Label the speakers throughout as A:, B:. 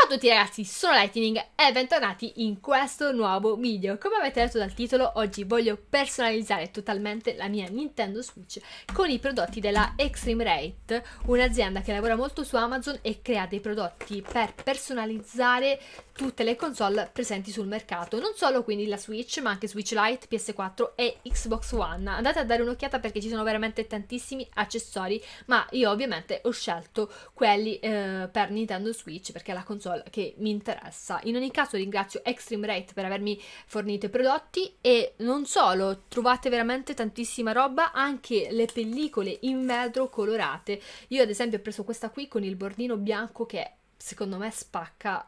A: Ciao a tutti ragazzi, sono Lightning e bentornati in questo nuovo video. Come avete letto dal titolo, oggi voglio personalizzare totalmente la mia Nintendo Switch con i prodotti della Extreme Rate, un'azienda che lavora molto su Amazon e crea dei prodotti per personalizzare tutte le console presenti sul mercato, non solo quindi la Switch, ma anche Switch Lite, PS4 e Xbox One. Andate a dare un'occhiata perché ci sono veramente tantissimi accessori, ma io ovviamente ho scelto quelli eh, per Nintendo Switch perché è la console che mi interessa. In ogni caso ringrazio Extreme Rate per avermi fornito i prodotti e non solo, trovate veramente tantissima roba, anche le pellicole in vetro colorate. Io ad esempio ho preso questa qui con il bordino bianco che secondo me spacca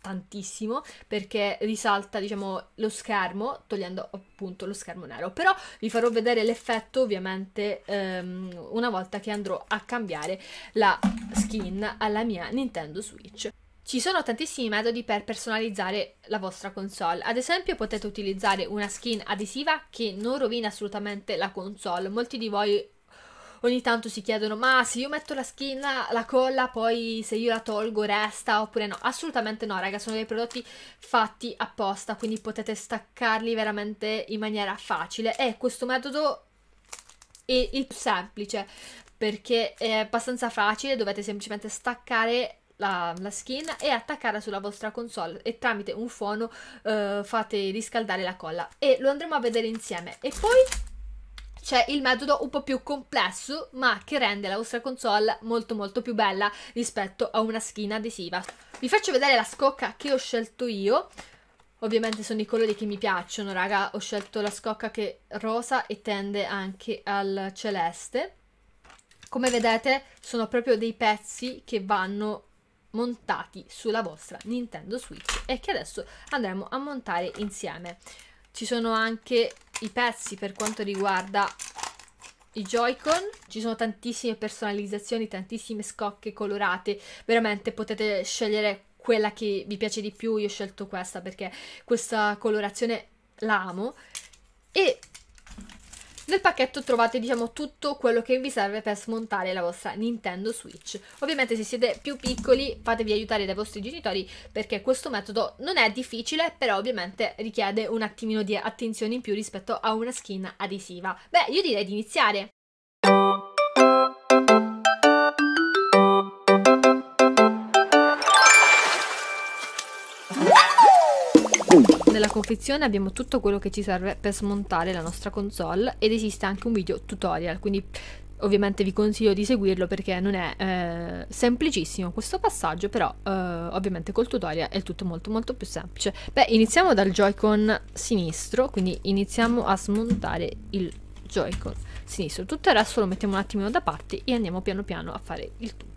A: tantissimo perché risalta diciamo lo schermo togliendo appunto lo schermo nero però vi farò vedere l'effetto ovviamente ehm, una volta che andrò a cambiare la skin alla mia Nintendo Switch ci sono tantissimi metodi per personalizzare la vostra console, ad esempio potete utilizzare una skin adesiva che non rovina assolutamente la console, molti di voi ogni tanto si chiedono ma se io metto la skin, la colla, poi se io la tolgo resta oppure no. Assolutamente no, raga, sono dei prodotti fatti apposta, quindi potete staccarli veramente in maniera facile e questo metodo è il più semplice perché è abbastanza facile, dovete semplicemente staccare la, la, skin e attaccarla sulla vostra console e tramite un fono eh, fate riscaldare la colla e lo andremo a vedere insieme e poi c'è il metodo un po' più complesso ma che rende la vostra console molto molto più bella rispetto a una schiena adesiva. Vi faccio vedere la scocca che ho scelto io. Ovviamente sono i colori che mi piacciono, raga. Ho scelto la scocca che è rosa e tende anche al celeste. Come vedete sono proprio dei pezzi che vanno montati sulla vostra Nintendo Switch e che adesso andremo a montare insieme. Ci sono anche i pezzi per quanto riguarda i Joy-Con. Ci sono tantissime personalizzazioni, tantissime scocche colorate. Veramente potete scegliere quella che vi piace di più. Io ho scelto questa perché questa colorazione l'amo. E nel pacchetto trovate diciamo tutto quello che vi serve per smontare la vostra Nintendo Switch. Ovviamente se siete più piccoli fatevi aiutare dai vostri genitori perché questo metodo non è difficile però ovviamente richiede un attimino di attenzione in più rispetto a una skin adesiva. Beh io direi di iniziare! Nella confezione abbiamo tutto quello che ci serve per smontare la nostra console ed esiste anche un video tutorial, quindi ovviamente vi consiglio di seguirlo perché non è eh, semplicissimo questo passaggio, però eh, ovviamente col tutorial è tutto molto molto più semplice. Beh, iniziamo dal Joy-Con sinistro, quindi iniziamo a smontare il Joy-Con sinistro. Tutto il resto lo mettiamo un attimino da parte e andiamo piano piano a fare il tutto.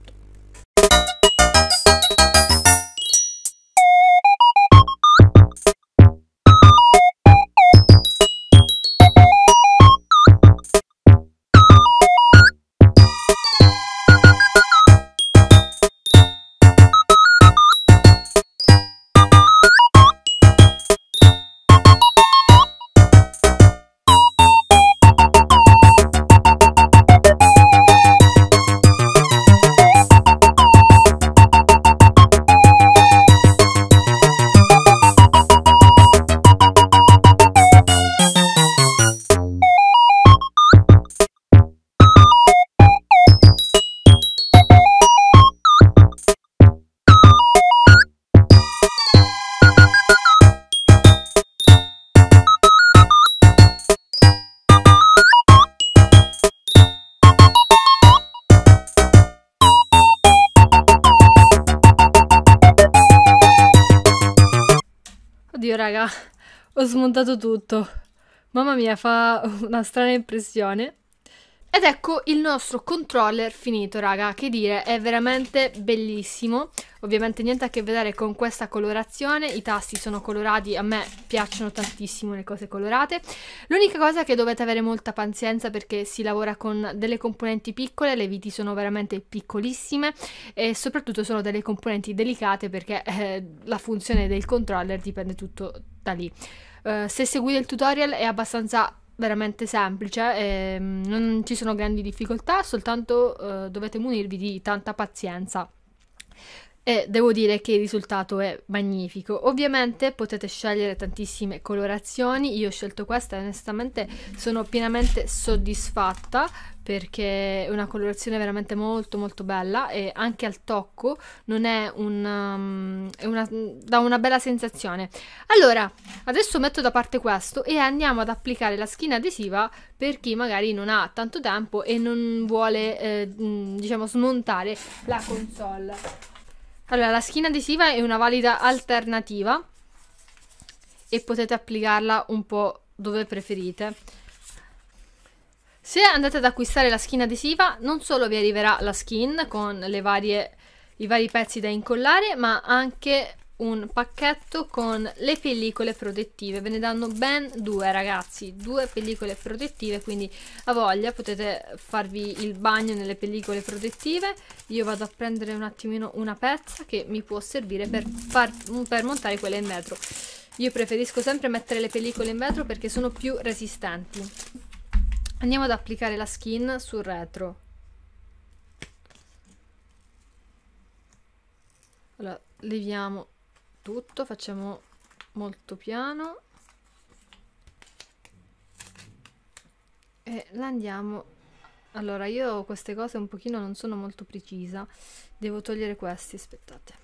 A: Oddio raga, ho smontato tutto. Mamma mia, fa una strana impressione. Ed ecco il nostro controller finito, raga, che dire, è veramente bellissimo. Ovviamente niente a che vedere con questa colorazione, i tasti sono colorati, a me piacciono tantissimo le cose colorate. L'unica cosa è che dovete avere molta pazienza perché si lavora con delle componenti piccole, le viti sono veramente piccolissime e soprattutto sono delle componenti delicate perché eh, la funzione del controller dipende tutto da lì. Uh, se seguite il tutorial è abbastanza veramente semplice, eh, non ci sono grandi difficoltà, soltanto eh, dovete munirvi di tanta pazienza. E devo dire che il risultato è magnifico. Ovviamente potete scegliere tantissime colorazioni, io ho scelto questa e onestamente sono pienamente soddisfatta perché è una colorazione veramente molto molto bella e anche al tocco non è un um, dà una bella sensazione allora adesso metto da parte questo e andiamo ad applicare la schiena adesiva per chi magari non ha tanto tempo e non vuole eh, mm, diciamo smontare la console allora la schiena adesiva è una valida alternativa e potete applicarla un po' dove preferite se andate ad acquistare la skin adesiva, non solo vi arriverà la skin con varie, i vari pezzi da incollare, ma anche un pacchetto con le pellicole protettive. Ve ne danno ben due, ragazzi. Due pellicole protettive, quindi a voglia potete farvi il bagno nelle pellicole protettive. Io vado a prendere un attimino una pezza che mi può servire per, far, per montare quella in vetro. Io preferisco sempre mettere le pellicole in vetro perché sono più resistenti andiamo ad applicare la skin sul retro allora leviamo tutto facciamo molto piano e la andiamo allora io queste cose un pochino non sono molto precisa devo togliere questi aspettate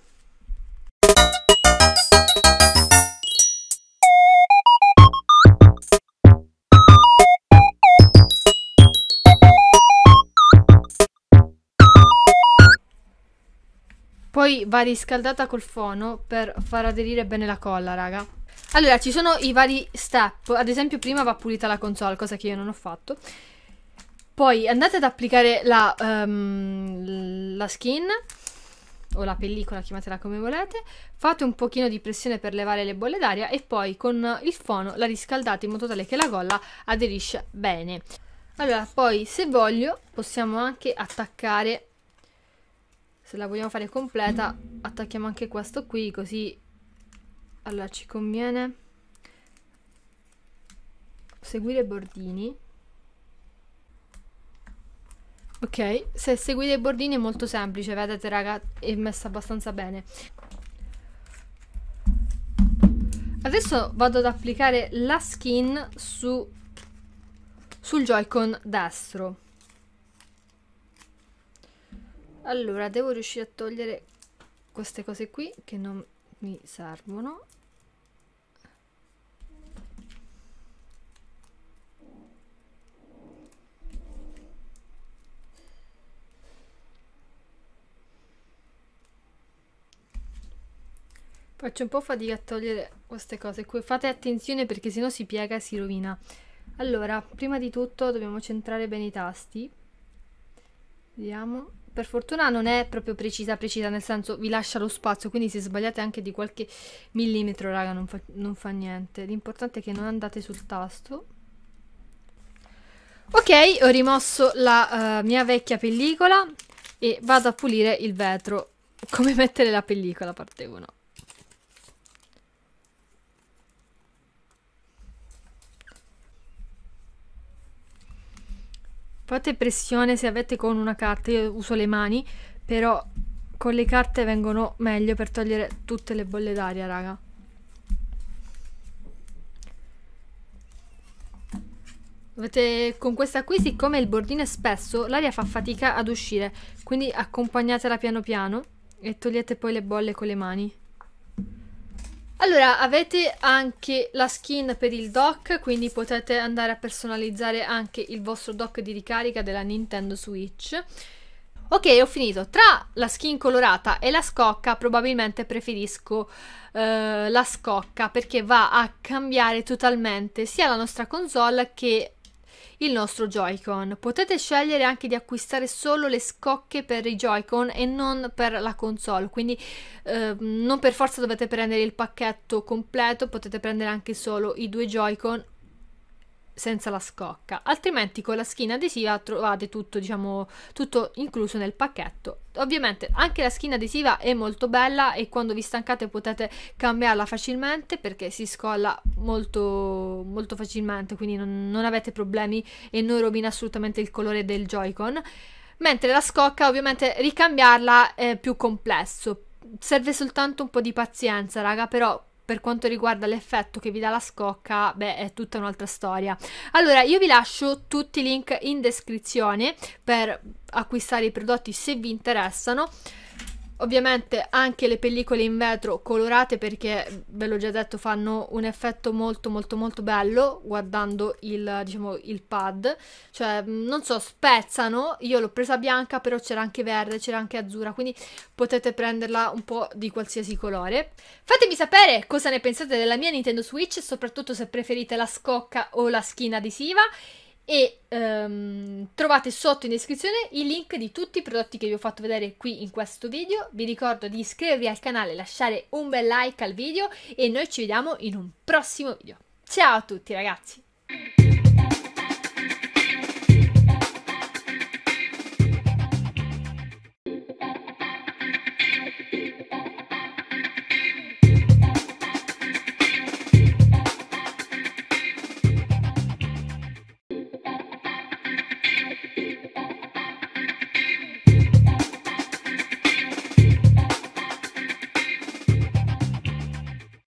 A: Poi va riscaldata col fono per far aderire bene la colla, raga. Allora, ci sono i vari step. Ad esempio, prima va pulita la console, cosa che io non ho fatto. Poi andate ad applicare la, um, la skin o la pellicola, chiamatela come volete, fate un pochino di pressione per levare le bolle d'aria e poi con il fono la riscaldate in modo tale che la colla aderisce bene. Allora, poi se voglio possiamo anche attaccare se la vogliamo fare completa attacchiamo anche questo qui così allora ci conviene seguire i bordini ok se seguite i bordini è molto semplice vedete raga è messa abbastanza bene adesso vado ad applicare la skin su sul joycon destro allora devo riuscire a togliere queste cose qui che non mi servono Faccio un po' fatica a togliere queste cose qui. Fate attenzione perché sennò si piega e si rovina. Allora, prima di tutto dobbiamo centrare bene i tasti. Vediamo per fortuna non è proprio precisa precisa, nel senso vi lascia lo spazio, quindi se sbagliate anche di qualche millimetro, raga, non fa, non fa niente. L'importante è che non andate sul tasto. Ok, ho rimosso la uh, mia vecchia pellicola e vado a pulire il vetro. Come mettere la pellicola, parte 1. Fate pressione se avete con una carta, io uso le mani, però con le carte vengono meglio per togliere tutte le bolle d'aria, raga. Avete, con questa qui, siccome il bordino è spesso, l'aria fa fatica ad uscire, quindi accompagnatela piano piano e togliete poi le bolle con le mani. Allora, avete anche la skin per il dock, quindi potete andare a personalizzare anche il vostro dock di ricarica della Nintendo Switch. Ok, ho finito. Tra la skin colorata e la scocca, probabilmente preferisco eh, la scocca perché va a cambiare totalmente sia la nostra console che il nostro Joy-Con. Potete scegliere anche di acquistare solo le scocche per i Joy-Con e non per la console, quindi eh, non per forza dovete prendere il pacchetto completo, potete prendere anche solo i due Joy-Con senza la scocca, altrimenti con la schiena adesiva trovate tutto, diciamo, tutto incluso nel pacchetto. Ovviamente anche la schiena adesiva è molto bella e quando vi stancate potete cambiarla facilmente perché si scolla molto, molto facilmente, quindi non, non avete problemi e non rovina assolutamente il colore del Joy-Con. Mentre la scocca ovviamente ricambiarla è più complesso, serve soltanto un po' di pazienza, raga, però per quanto riguarda l'effetto che vi dà la scocca, beh, è tutta un'altra storia. Allora, io vi lascio tutti i link in descrizione per acquistare i prodotti se vi interessano. Ovviamente anche le pellicole in vetro colorate perché ve l'ho già detto fanno un effetto molto molto molto bello guardando il, diciamo, il pad, cioè non so, spezzano, io l'ho presa bianca però c'era anche verde, c'era anche azzurra, quindi potete prenderla un po' di qualsiasi colore. Fatemi sapere cosa ne pensate della mia Nintendo Switch, soprattutto se preferite la scocca o la schina adesiva e um, trovate sotto in descrizione i link di tutti i prodotti che vi ho fatto vedere qui in questo video. Vi ricordo di iscrivervi al canale, lasciare un bel like al video e noi ci vediamo in un prossimo video. Ciao a tutti ragazzi!